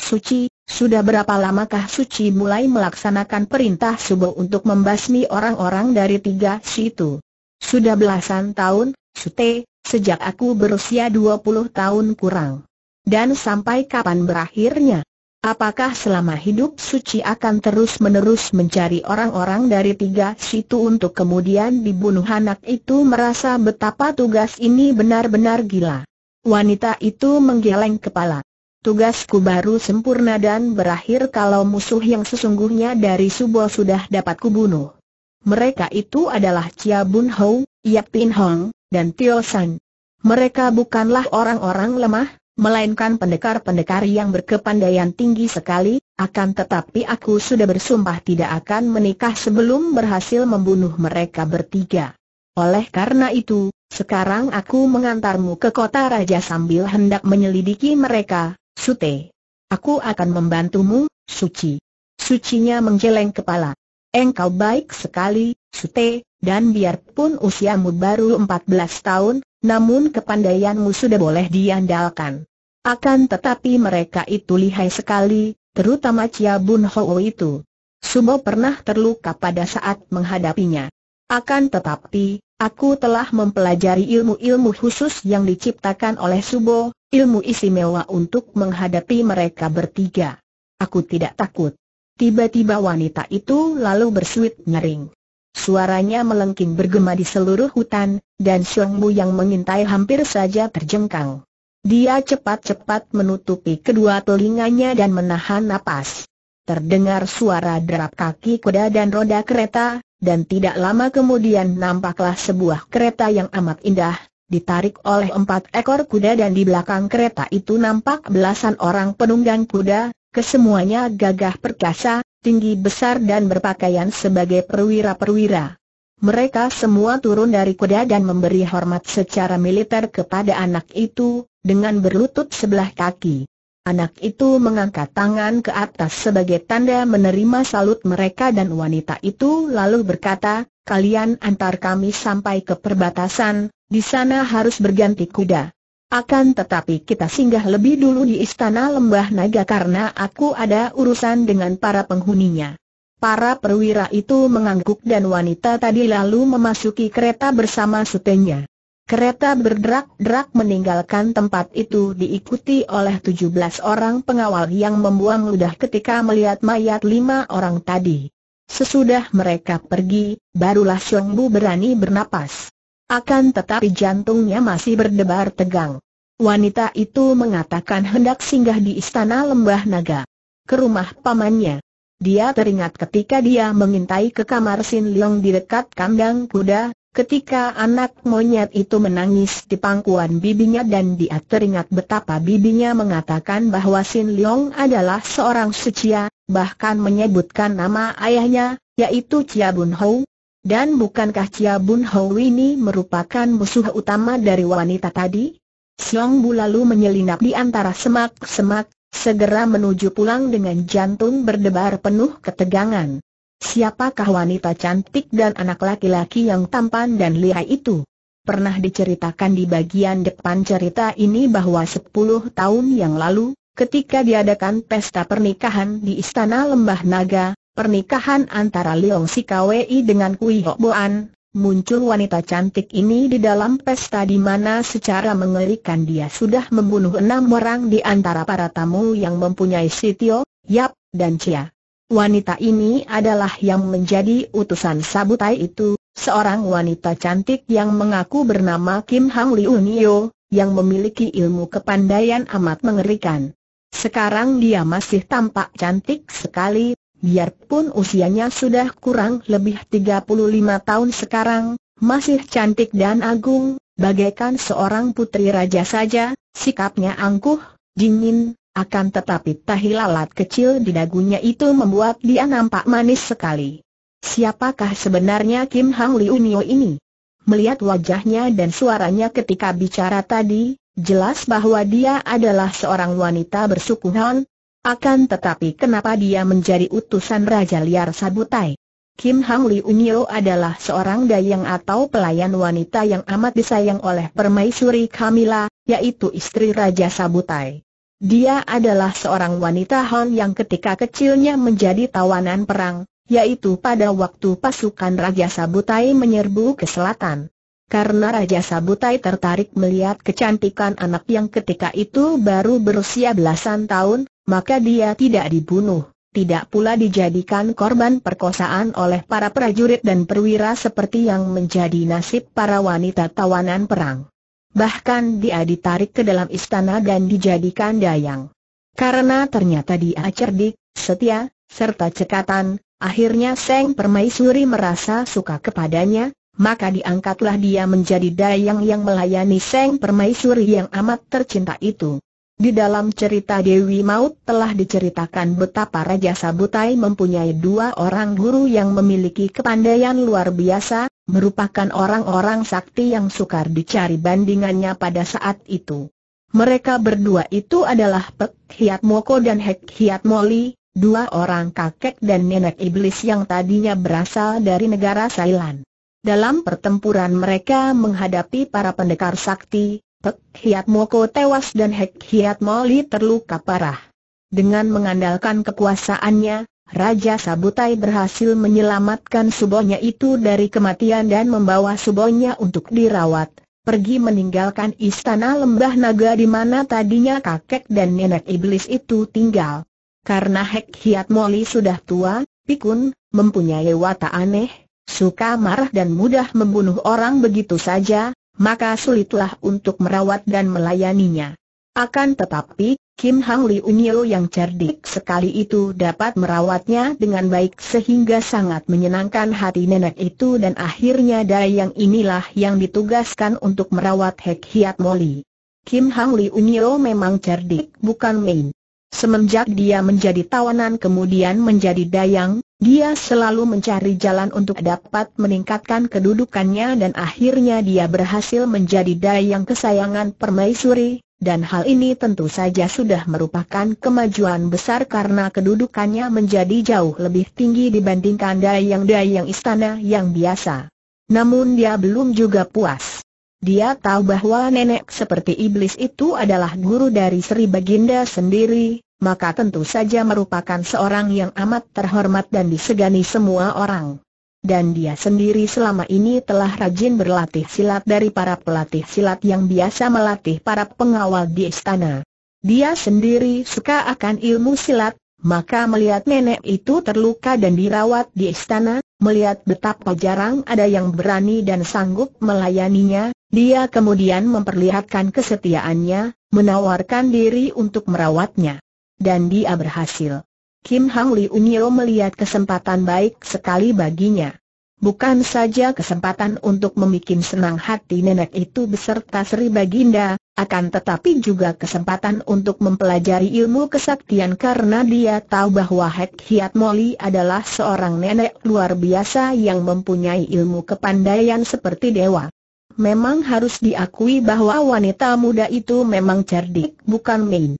Suci, sudah berapa lamakah suci mulai melaksanakan perintah subo untuk membasmi orang-orang dari tiga situ? Sudah belasan tahun, Sute, sejak aku berusia 20 tahun kurang. Dan sampai kapan berakhirnya? Apakah selama hidup suci akan terus-menerus mencari orang-orang dari tiga situ untuk kemudian dibunuh anak itu merasa betapa tugas ini benar-benar gila. Wanita itu menggeleng kepala. Tugasku baru sempurna dan berakhir kalau musuh yang sesungguhnya dari Subo sudah dapat kubunuh. Mereka itu adalah Chia Bun Hou, Yap Pin Hong, dan Tio San. Mereka bukanlah orang-orang lemah, melainkan pendekar-pendekar yang berkepandaian tinggi sekali, akan tetapi aku sudah bersumpah tidak akan menikah sebelum berhasil membunuh mereka bertiga. Oleh karena itu, sekarang aku mengantarmu ke kota raja sambil hendak menyelidiki mereka, Sute. Aku akan membantumu, Suci. Sucinya menggeleng kepala. Engkau baik sekali, Sute, dan biarpun usiamu baru 14 tahun, namun kepandaianmu sudah boleh diandalkan. Akan tetapi mereka itu lihai sekali, terutama Chia Bun Ho itu. Subo pernah terluka pada saat menghadapinya. Akan tetapi, aku telah mempelajari ilmu-ilmu khusus yang diciptakan oleh Subo, ilmu istimewa untuk menghadapi mereka bertiga. Aku tidak takut. Tiba-tiba wanita itu lalu bersuit ngering. Suaranya melengking bergema di seluruh hutan, dan Xiong Bu yang mengintai hampir saja terjengkang. Dia cepat-cepat menutupi kedua telinganya dan menahan napas. Terdengar suara derap kaki kuda dan roda kereta, dan tidak lama kemudian nampaklah sebuah kereta yang amat indah, ditarik oleh empat ekor kuda dan di belakang kereta itu nampak belasan orang penunggang kuda, kesemuanya gagah perkasa, tinggi besar dan berpakaian sebagai perwira-perwira. Mereka semua turun dari kuda dan memberi hormat secara militer kepada anak itu, dengan berlutut sebelah kaki. Anak itu mengangkat tangan ke atas sebagai tanda menerima salut mereka dan wanita itu lalu berkata, kalian antar kami sampai ke perbatasan, di sana harus berganti kuda. Akan tetapi kita singgah lebih dulu di istana lembah naga karena aku ada urusan dengan para penghuninya. Para perwira itu mengangguk dan wanita tadi lalu memasuki kereta bersama sutenya. Kereta berderak-derak meninggalkan tempat itu diikuti oleh 17 orang pengawal yang membuang ludah ketika melihat mayat lima orang tadi. Sesudah mereka pergi, barulah Bu berani bernapas. Akan tetapi jantungnya masih berdebar tegang. Wanita itu mengatakan hendak singgah di istana lembah naga. Ke rumah pamannya. Dia teringat ketika dia mengintai ke kamar Sin Leong di dekat kandang kuda, ketika anak monyet itu menangis di pangkuan bibinya dan dia teringat betapa bibinya mengatakan bahwa Sin Leong adalah seorang sucia, bahkan menyebutkan nama ayahnya, yaitu Chia Bun Hou, dan bukankah Chia Bun Ho ini merupakan musuh utama dari wanita tadi? Siong Bu lalu menyelinap di antara semak-semak, segera menuju pulang dengan jantung berdebar penuh ketegangan. Siapakah wanita cantik dan anak laki-laki yang tampan dan lihai itu? Pernah diceritakan di bagian depan cerita ini bahwa 10 tahun yang lalu, ketika diadakan pesta pernikahan di Istana Lembah Naga, pernikahan antara Si Kwei dengan Kui Hok Boan, muncul wanita cantik ini di dalam pesta di mana secara mengerikan dia sudah membunuh enam orang di antara para tamu yang mempunyai Sitio, Yap, dan Chia. Wanita ini adalah yang menjadi utusan Sabutai itu, seorang wanita cantik yang mengaku bernama Kim Hang Liu Nio, yang memiliki ilmu kepandaian amat mengerikan. Sekarang dia masih tampak cantik sekali, Biarpun usianya sudah kurang lebih 35 tahun sekarang, masih cantik dan agung, bagaikan seorang putri raja saja, sikapnya angkuh, dingin, akan tetapi tahi lalat kecil di dagunya itu membuat dia nampak manis sekali. Siapakah sebenarnya Kim Hang Liu Nio ini? Melihat wajahnya dan suaranya ketika bicara tadi, jelas bahwa dia adalah seorang wanita bersuku Han, akan tetapi kenapa dia menjadi utusan Raja Liar Sabutai? Kim Hang Li Unyo adalah seorang dayang atau pelayan wanita yang amat disayang oleh permaisuri Kamila, yaitu istri Raja Sabutai. Dia adalah seorang wanita Han yang ketika kecilnya menjadi tawanan perang, yaitu pada waktu pasukan Raja Sabutai menyerbu ke selatan. Karena Raja Sabutai tertarik melihat kecantikan anak yang ketika itu baru berusia belasan tahun, maka dia tidak dibunuh, tidak pula dijadikan korban perkosaan oleh para prajurit dan perwira seperti yang menjadi nasib para wanita tawanan perang. Bahkan dia ditarik ke dalam istana dan dijadikan dayang. Karena ternyata dia cerdik, setia, serta cekatan, akhirnya Seng Permaisuri merasa suka kepadanya, maka diangkatlah dia menjadi dayang yang melayani Seng Permaisuri yang amat tercinta itu. Di dalam cerita Dewi Maut telah diceritakan betapa Raja Sabutai mempunyai dua orang guru yang memiliki kepandaian luar biasa, merupakan orang-orang sakti yang sukar dicari bandingannya pada saat itu. Mereka berdua itu adalah Pek Hiat Moko dan Hek Hiat Moli, dua orang kakek dan nenek iblis yang tadinya berasal dari negara Sailan. Dalam pertempuran mereka menghadapi para pendekar sakti, Pek Hiat Moko tewas dan Hek Hiat Moli terluka parah. Dengan mengandalkan kekuasaannya, Raja Sabutai berhasil menyelamatkan subonya itu dari kematian dan membawa subonya untuk dirawat, pergi meninggalkan istana lembah naga di mana tadinya kakek dan nenek iblis itu tinggal. Karena Hek Hiat Moli sudah tua, pikun, mempunyai watak aneh, suka marah dan mudah membunuh orang begitu saja, maka sulitlah untuk merawat dan melayaninya. Akan tetapi, Kim Hang Li Unyo yang cerdik sekali itu dapat merawatnya dengan baik sehingga sangat menyenangkan hati nenek itu dan akhirnya Dayang inilah yang ditugaskan untuk merawat Hek Hiat Moli. Kim Hang Li Unyo memang cerdik bukan main. Semenjak dia menjadi tawanan kemudian menjadi dayang, dia selalu mencari jalan untuk dapat meningkatkan kedudukannya dan akhirnya dia berhasil menjadi dayang kesayangan permaisuri, dan hal ini tentu saja sudah merupakan kemajuan besar karena kedudukannya menjadi jauh lebih tinggi dibandingkan dayang-dayang istana yang biasa. Namun dia belum juga puas. Dia tahu bahwa nenek seperti iblis itu adalah guru dari Sri Baginda sendiri, maka tentu saja merupakan seorang yang amat terhormat dan disegani semua orang. Dan dia sendiri selama ini telah rajin berlatih silat dari para pelatih silat yang biasa melatih para pengawal di istana. Dia sendiri suka akan ilmu silat, maka melihat nenek itu terluka dan dirawat di istana, melihat betapa jarang ada yang berani dan sanggup melayaninya, dia kemudian memperlihatkan kesetiaannya, menawarkan diri untuk merawatnya. Dan dia berhasil. Kim Hang Li Unyo melihat kesempatan baik sekali baginya. Bukan saja kesempatan untuk membuat senang hati nenek itu beserta Sri Baginda, akan tetapi juga kesempatan untuk mempelajari ilmu kesaktian karena dia tahu bahwa Hek Hiat Moli adalah seorang nenek luar biasa yang mempunyai ilmu kepandaian seperti dewa. Memang harus diakui bahwa wanita muda itu memang cerdik, bukan main.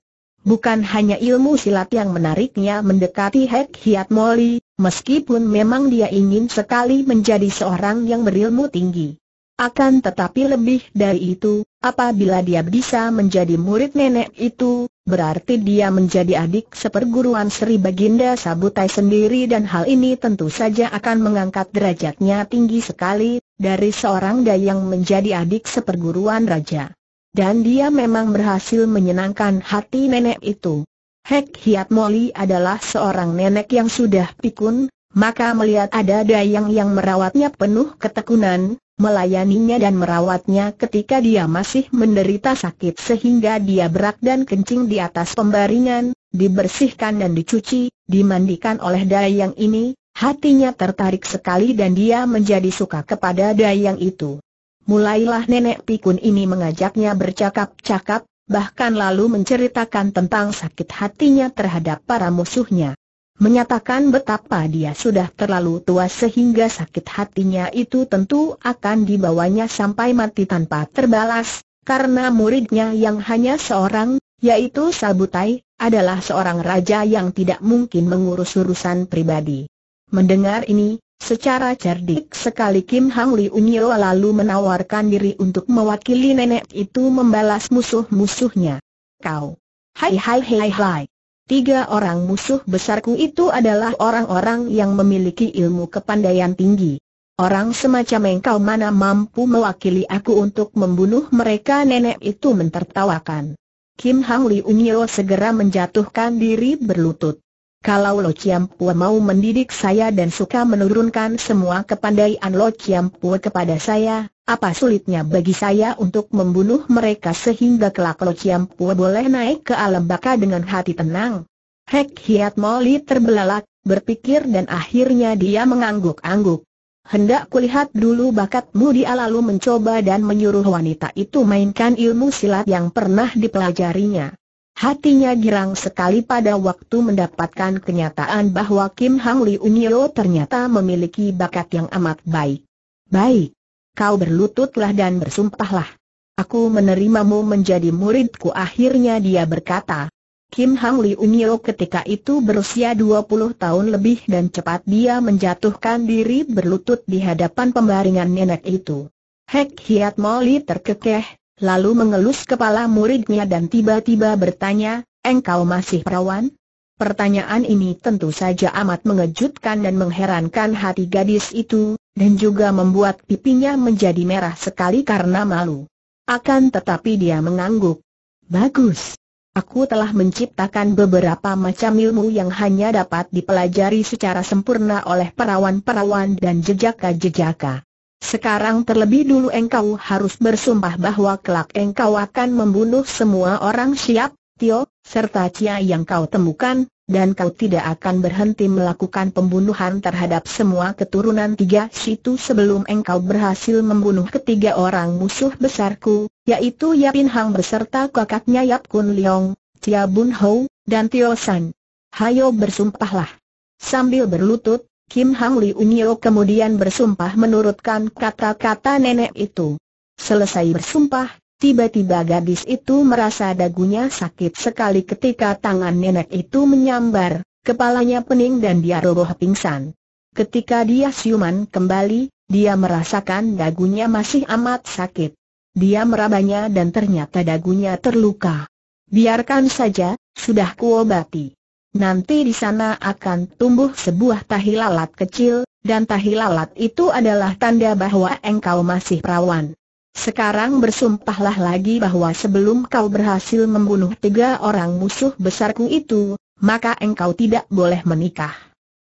Bukan hanya ilmu silat yang menariknya mendekati Hek Hiat Moli, meskipun memang dia ingin sekali menjadi seorang yang berilmu tinggi. Akan tetapi lebih dari itu, apabila dia bisa menjadi murid nenek itu, berarti dia menjadi adik seperguruan Sri Baginda Sabutai sendiri dan hal ini tentu saja akan mengangkat derajatnya tinggi sekali, dari seorang dayang menjadi adik seperguruan raja. Dan dia memang berhasil menyenangkan hati nenek itu. Hek Hiat Moli adalah seorang nenek yang sudah pikun, maka melihat ada dayang yang merawatnya penuh ketekunan, melayaninya dan merawatnya ketika dia masih menderita sakit sehingga dia berak dan kencing di atas pembaringan, dibersihkan dan dicuci, dimandikan oleh dayang ini, Hatinya tertarik sekali dan dia menjadi suka kepada dayang itu. Mulailah nenek pikun ini mengajaknya bercakap-cakap, bahkan lalu menceritakan tentang sakit hatinya terhadap para musuhnya. Menyatakan betapa dia sudah terlalu tua sehingga sakit hatinya itu tentu akan dibawanya sampai mati tanpa terbalas, karena muridnya yang hanya seorang, yaitu Sabutai, adalah seorang raja yang tidak mungkin mengurus urusan pribadi. Mendengar ini, secara cerdik sekali Kim Hang Li Unyo lalu menawarkan diri untuk mewakili nenek itu membalas musuh-musuhnya. Kau. Hai hai hai hai. Tiga orang musuh besarku itu adalah orang-orang yang memiliki ilmu kepandaian tinggi. Orang semacam engkau mana mampu mewakili aku untuk membunuh mereka nenek itu mentertawakan. Kim Hang Li Unyo segera menjatuhkan diri berlutut. Kalau Lo Chiam Pua mau mendidik saya dan suka menurunkan semua kepandaian Lo Chiam Pua kepada saya, apa sulitnya bagi saya untuk membunuh mereka sehingga kelak Lo Chiam Pua boleh naik ke alam baka dengan hati tenang? Hek Hiat Moli terbelalak, berpikir dan akhirnya dia mengangguk-angguk. Hendak kulihat dulu bakatmu dia lalu mencoba dan menyuruh wanita itu mainkan ilmu silat yang pernah dipelajarinya. Hatinya girang sekali pada waktu mendapatkan kenyataan bahwa Kim Hang Li Unyo ternyata memiliki bakat yang amat baik. Baik. Kau berlututlah dan bersumpahlah. Aku menerimamu menjadi muridku akhirnya dia berkata. Kim Hang Li Unyo ketika itu berusia 20 tahun lebih dan cepat dia menjatuhkan diri berlutut di hadapan pembaringan nenek itu. Hek Hiat Moli terkekeh, lalu mengelus kepala muridnya dan tiba-tiba bertanya, engkau masih perawan? Pertanyaan ini tentu saja amat mengejutkan dan mengherankan hati gadis itu, dan juga membuat pipinya menjadi merah sekali karena malu. Akan tetapi dia mengangguk. Bagus. Aku telah menciptakan beberapa macam ilmu yang hanya dapat dipelajari secara sempurna oleh perawan-perawan dan jejaka-jejaka. Sekarang terlebih dulu engkau harus bersumpah bahwa kelak engkau akan membunuh semua orang siap, Tio, serta Cia yang kau temukan, dan kau tidak akan berhenti melakukan pembunuhan terhadap semua keturunan tiga situ sebelum engkau berhasil membunuh ketiga orang musuh besarku, yaitu Yapin Hang beserta kakaknya Yap Kun Leong, Cia Bun Ho, dan Tio San. Hayo bersumpahlah. Sambil berlutut, Kim Hang Li Unyo kemudian bersumpah menurutkan kata-kata nenek itu. Selesai bersumpah, tiba-tiba gadis itu merasa dagunya sakit sekali ketika tangan nenek itu menyambar, kepalanya pening dan dia roboh pingsan. Ketika dia siuman kembali, dia merasakan dagunya masih amat sakit. Dia merabanya dan ternyata dagunya terluka. Biarkan saja, sudah kuobati nanti di sana akan tumbuh sebuah tahi lalat kecil, dan tahi lalat itu adalah tanda bahwa engkau masih perawan. Sekarang bersumpahlah lagi bahwa sebelum kau berhasil membunuh tiga orang musuh besarku itu, maka engkau tidak boleh menikah.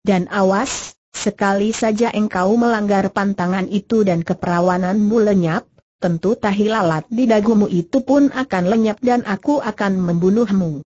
Dan awas, sekali saja engkau melanggar pantangan itu dan keperawananmu lenyap, tentu tahi lalat di dagumu itu pun akan lenyap dan aku akan membunuhmu.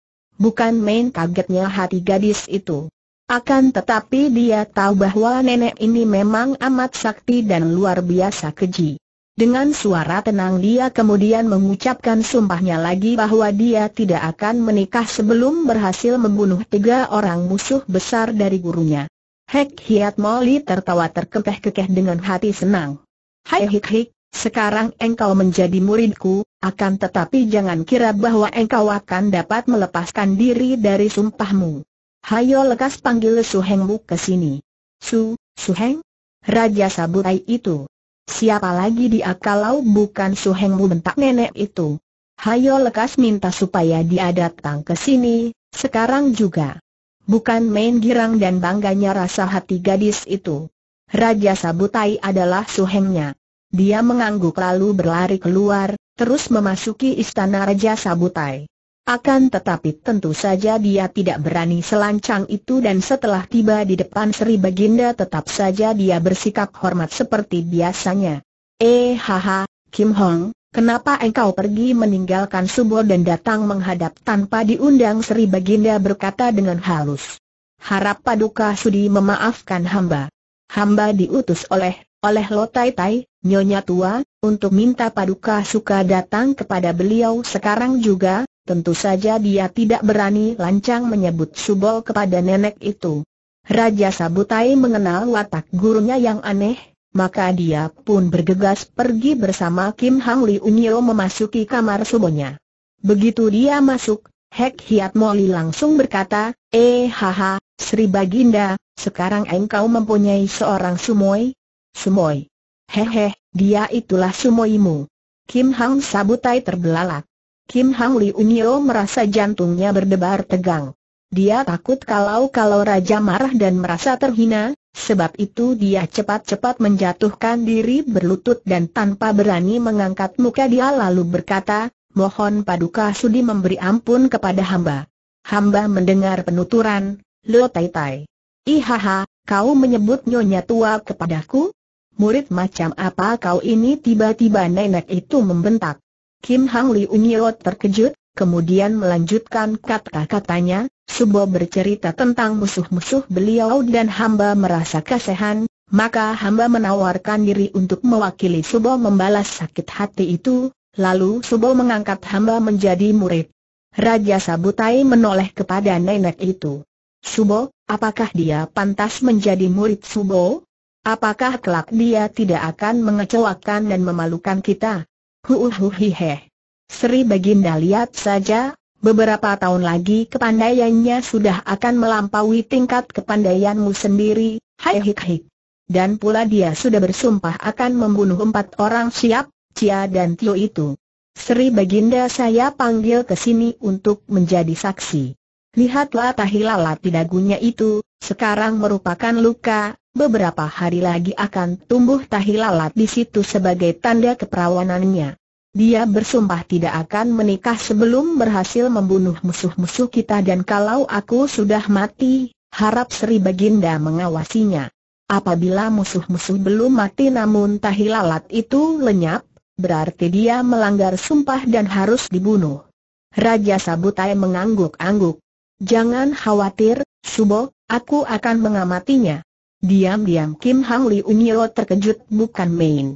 Bukan main kagetnya hati gadis itu. Akan tetapi dia tahu bahwa nenek ini memang amat sakti dan luar biasa keji. Dengan suara tenang dia kemudian mengucapkan sumpahnya lagi bahwa dia tidak akan menikah sebelum berhasil membunuh tiga orang musuh besar dari gurunya. Hek Hiat Moli tertawa terkekeh-kekeh dengan hati senang. Hai hik hik, sekarang engkau menjadi muridku, akan tetapi jangan kira bahwa engkau akan dapat melepaskan diri dari sumpahmu. Hayo lekas panggil Suhengmu ke sini. Su, Suheng? Raja Sabutai itu. Siapa lagi dia kalau bukan Suhengmu bentak nenek itu. Hayo lekas minta supaya dia datang ke sini, sekarang juga. Bukan main girang dan bangganya rasa hati gadis itu. Raja Sabutai adalah suhengnya. Dia mengangguk lalu berlari keluar, terus memasuki istana Raja Sabutai. Akan tetapi tentu saja dia tidak berani selancang itu dan setelah tiba di depan Sri Baginda tetap saja dia bersikap hormat seperti biasanya. Eh haha, Kim Hong, kenapa engkau pergi meninggalkan Subo dan datang menghadap tanpa diundang Sri Baginda berkata dengan halus. Harap Paduka Sudi memaafkan hamba. Hamba diutus oleh, oleh Lotai Tai, Nyonya tua, untuk minta paduka suka datang kepada beliau sekarang juga, tentu saja dia tidak berani lancang menyebut Subol kepada nenek itu. Raja Sabutai mengenal watak gurunya yang aneh, maka dia pun bergegas pergi bersama Kim Hang Li Unyo memasuki kamar Subonya. Begitu dia masuk, Hek Hiat Moli langsung berkata, Eh haha, Sri Baginda, sekarang engkau mempunyai seorang Sumoy, Sumoy. Hehe, dia itulah sumoimu. Kim Hang Sabutai terbelalak. Kim Hang Unyo merasa jantungnya berdebar tegang. Dia takut kalau-kalau Raja marah dan merasa terhina, sebab itu dia cepat-cepat menjatuhkan diri berlutut dan tanpa berani mengangkat muka dia lalu berkata, mohon paduka sudi memberi ampun kepada hamba. Hamba mendengar penuturan, Lo Tai Tai. Ihaha, kau menyebut nyonya tua kepadaku? Murid macam apa kau ini tiba-tiba nenek itu membentak. Kim Hang Li Unyilot terkejut, kemudian melanjutkan kata-katanya, Subo bercerita tentang musuh-musuh beliau dan hamba merasa kasihan, maka hamba menawarkan diri untuk mewakili Subo membalas sakit hati itu, lalu Subo mengangkat hamba menjadi murid. Raja Sabutai menoleh kepada nenek itu. Subo, apakah dia pantas menjadi murid Subo? Apakah kelak dia tidak akan mengecewakan dan memalukan kita? Huuhuhihe. Sri Baginda lihat saja, beberapa tahun lagi kepandaiannya sudah akan melampaui tingkat kepandaianmu sendiri, hai hik hik. Dan pula dia sudah bersumpah akan membunuh empat orang siap, Cia dan Tio itu. Sri Baginda saya panggil ke sini untuk menjadi saksi. Lihatlah tahilala di dagunya itu, sekarang merupakan luka, beberapa hari lagi akan tumbuh tahi lalat di situ sebagai tanda keperawanannya. Dia bersumpah tidak akan menikah sebelum berhasil membunuh musuh-musuh kita dan kalau aku sudah mati, harap Sri Baginda mengawasinya. Apabila musuh-musuh belum mati namun tahi lalat itu lenyap, berarti dia melanggar sumpah dan harus dibunuh. Raja Sabutai mengangguk-angguk. Jangan khawatir, Subo, aku akan mengamatinya. Diam-diam Kim Hang Li Unyo terkejut bukan main.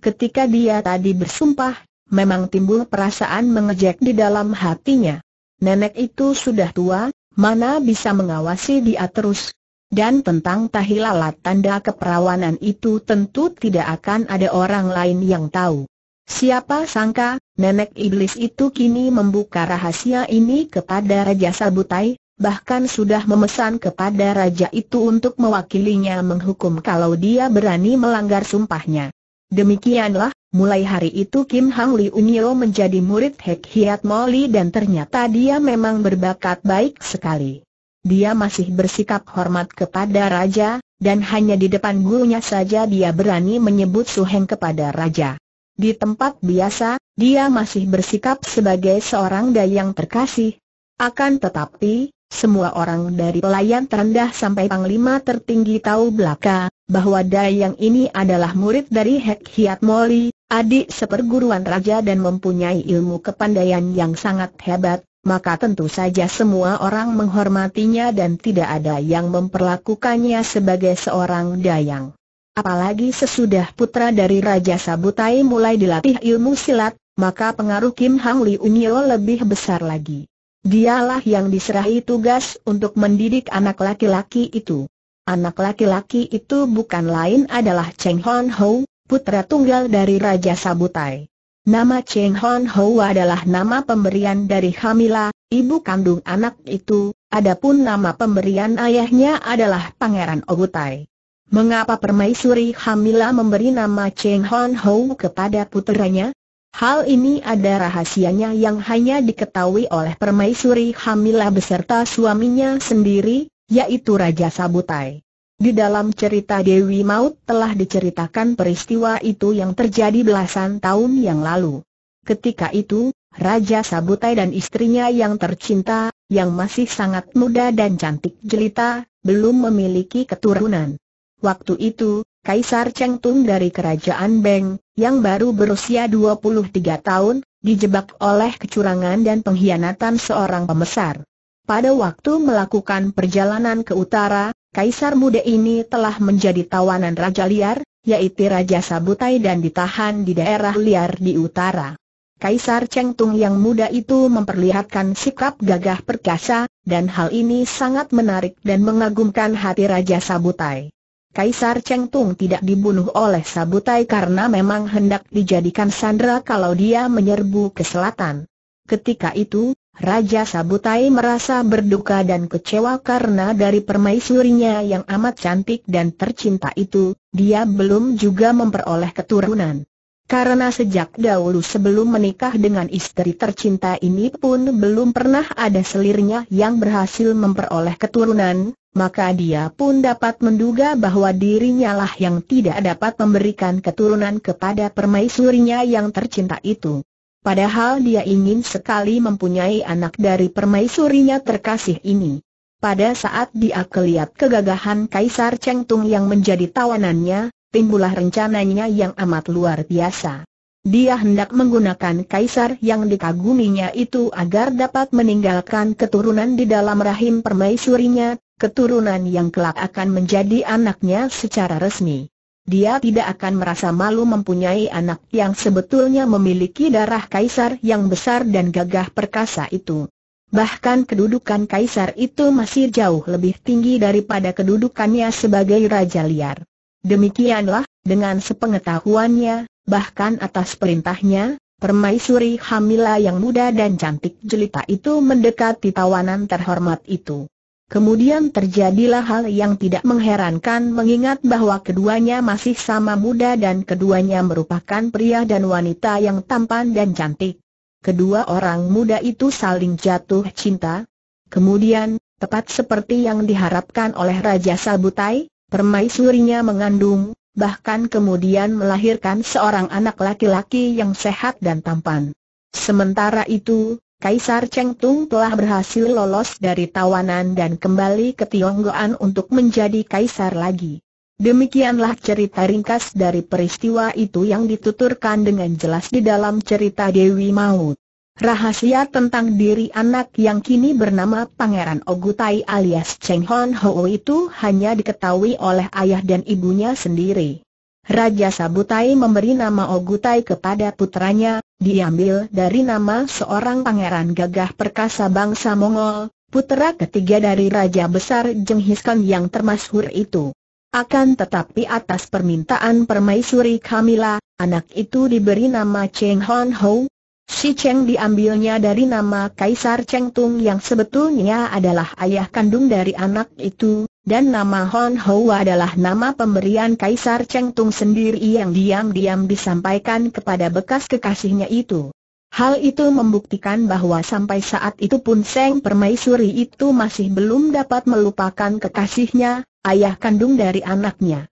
Ketika dia tadi bersumpah, memang timbul perasaan mengejek di dalam hatinya. Nenek itu sudah tua, mana bisa mengawasi dia terus. Dan tentang tahilalat tanda keperawanan itu tentu tidak akan ada orang lain yang tahu. Siapa sangka, nenek iblis itu kini membuka rahasia ini kepada Raja Sabutai, bahkan sudah memesan kepada raja itu untuk mewakilinya menghukum kalau dia berani melanggar sumpahnya. Demikianlah, mulai hari itu Kim Hang Li Unyo menjadi murid Hek Hiat Moli dan ternyata dia memang berbakat baik sekali. Dia masih bersikap hormat kepada raja, dan hanya di depan gurunya saja dia berani menyebut suheng kepada raja. Di tempat biasa, dia masih bersikap sebagai seorang dayang terkasih. Akan tetapi, semua orang dari pelayan terendah sampai panglima tertinggi tahu belaka, bahwa Dayang ini adalah murid dari Hek Hiat Moli, adik seperguruan raja dan mempunyai ilmu kepandaian yang sangat hebat, maka tentu saja semua orang menghormatinya dan tidak ada yang memperlakukannya sebagai seorang Dayang. Apalagi sesudah putra dari Raja Sabutai mulai dilatih ilmu silat, maka pengaruh Kim Hang Li Unyo lebih besar lagi. Dialah yang diserahi tugas untuk mendidik anak laki-laki itu. Anak laki-laki itu bukan lain adalah Cheng Hon Ho, putra tunggal dari Raja Sabutai. Nama Cheng Hon Ho adalah nama pemberian dari Hamila, ibu kandung anak itu, adapun nama pemberian ayahnya adalah Pangeran Ogutai. Mengapa permaisuri Hamila memberi nama Cheng Hon Ho kepada putranya? Hal ini ada rahasianya yang hanya diketahui oleh permaisuri Hamilah beserta suaminya sendiri, yaitu Raja Sabutai. Di dalam cerita Dewi Maut telah diceritakan peristiwa itu yang terjadi belasan tahun yang lalu. Ketika itu, Raja Sabutai dan istrinya yang tercinta, yang masih sangat muda dan cantik jelita, belum memiliki keturunan. Waktu itu, Kaisar Cheng Tung dari Kerajaan Beng, yang baru berusia 23 tahun, dijebak oleh kecurangan dan pengkhianatan seorang pemesar. Pada waktu melakukan perjalanan ke utara, Kaisar muda ini telah menjadi tawanan Raja Liar, yaitu Raja Sabutai dan ditahan di daerah liar di utara. Kaisar Cheng Tung yang muda itu memperlihatkan sikap gagah perkasa, dan hal ini sangat menarik dan mengagumkan hati Raja Sabutai. Kaisar Cheng Tung tidak dibunuh oleh Sabutai karena memang hendak dijadikan sandera kalau dia menyerbu ke selatan. Ketika itu, Raja Sabutai merasa berduka dan kecewa karena dari permaisurinya yang amat cantik dan tercinta itu, dia belum juga memperoleh keturunan. Karena sejak dahulu sebelum menikah dengan istri tercinta ini pun belum pernah ada selirnya yang berhasil memperoleh keturunan, maka dia pun dapat menduga bahwa dirinya lah yang tidak dapat memberikan keturunan kepada permaisurinya yang tercinta itu. Padahal dia ingin sekali mempunyai anak dari permaisurinya terkasih ini. Pada saat dia kelihat kegagahan Kaisar Cheng Tung yang menjadi tawanannya, timbulah rencananya yang amat luar biasa. Dia hendak menggunakan kaisar yang dikaguminya itu agar dapat meninggalkan keturunan di dalam rahim permaisurinya, keturunan yang kelak akan menjadi anaknya secara resmi. Dia tidak akan merasa malu mempunyai anak yang sebetulnya memiliki darah kaisar yang besar dan gagah perkasa itu. Bahkan kedudukan kaisar itu masih jauh lebih tinggi daripada kedudukannya sebagai raja liar. Demikianlah, dengan sepengetahuannya, bahkan atas perintahnya, permaisuri Hamila yang muda dan cantik jelita itu mendekati tawanan terhormat itu. Kemudian terjadilah hal yang tidak mengherankan mengingat bahwa keduanya masih sama muda dan keduanya merupakan pria dan wanita yang tampan dan cantik. Kedua orang muda itu saling jatuh cinta. Kemudian, tepat seperti yang diharapkan oleh Raja Sabutai, permaisurinya mengandung, bahkan kemudian melahirkan seorang anak laki-laki yang sehat dan tampan. Sementara itu, Kaisar Cheng Tung telah berhasil lolos dari tawanan dan kembali ke Tionggoan untuk menjadi kaisar lagi. Demikianlah cerita ringkas dari peristiwa itu yang dituturkan dengan jelas di dalam cerita Dewi Maut. Rahasia tentang diri anak yang kini bernama Pangeran Ogutai alias Cheng Hon Ho itu hanya diketahui oleh ayah dan ibunya sendiri. Raja Sabutai memberi nama Ogutai kepada putranya, diambil dari nama seorang pangeran gagah perkasa bangsa Mongol, putera ketiga dari Raja Besar Jenghiskan yang termasyhur itu. Akan tetapi atas permintaan permaisuri Kamila, anak itu diberi nama Cheng Hon Ho, Si Cheng diambilnya dari nama Kaisar Cheng Tung yang sebetulnya adalah ayah kandung dari anak itu, dan nama Hon Hou adalah nama pemberian Kaisar Cheng Tung sendiri yang diam-diam disampaikan kepada bekas kekasihnya itu. Hal itu membuktikan bahwa sampai saat itu pun Seng Permaisuri itu masih belum dapat melupakan kekasihnya, ayah kandung dari anaknya.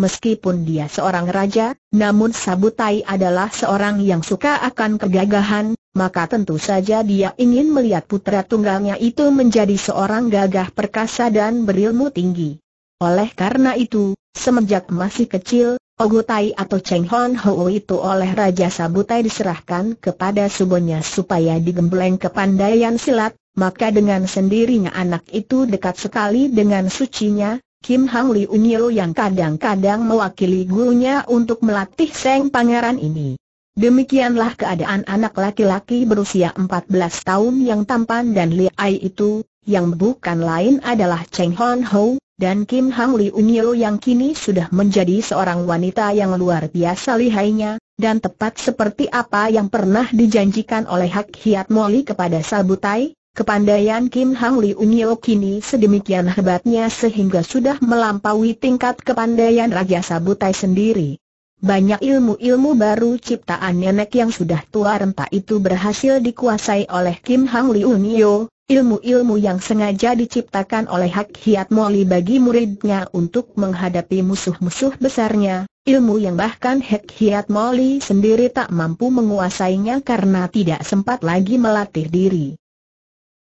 Meskipun dia seorang raja, namun Sabutai adalah seorang yang suka akan kegagahan, maka tentu saja dia ingin melihat putra tunggalnya itu menjadi seorang gagah perkasa dan berilmu tinggi. Oleh karena itu, semenjak masih kecil, Ogutai atau Cheng Hon Ho itu oleh Raja Sabutai diserahkan kepada subonya supaya digembleng kepandaian silat, maka dengan sendirinya anak itu dekat sekali dengan sucinya, Kim Hang Li Unyil yang kadang-kadang mewakili gurunya untuk melatih Seng Pangeran ini. Demikianlah keadaan anak laki-laki berusia 14 tahun yang tampan dan liai itu, yang bukan lain adalah Cheng Hon Ho, dan Kim Hang Li Unyil yang kini sudah menjadi seorang wanita yang luar biasa lihainya, dan tepat seperti apa yang pernah dijanjikan oleh Hak Hiat Moli kepada Sabutai, Kepandaian Kim Hang Unyo kini sedemikian hebatnya sehingga sudah melampaui tingkat kepandaian Raja Sabutai sendiri. Banyak ilmu-ilmu baru ciptaan nenek yang sudah tua renta itu berhasil dikuasai oleh Kim Hang Unyo, ilmu-ilmu yang sengaja diciptakan oleh Hak Hiat Moli bagi muridnya untuk menghadapi musuh-musuh besarnya, ilmu yang bahkan Hak Hiat Moli sendiri tak mampu menguasainya karena tidak sempat lagi melatih diri.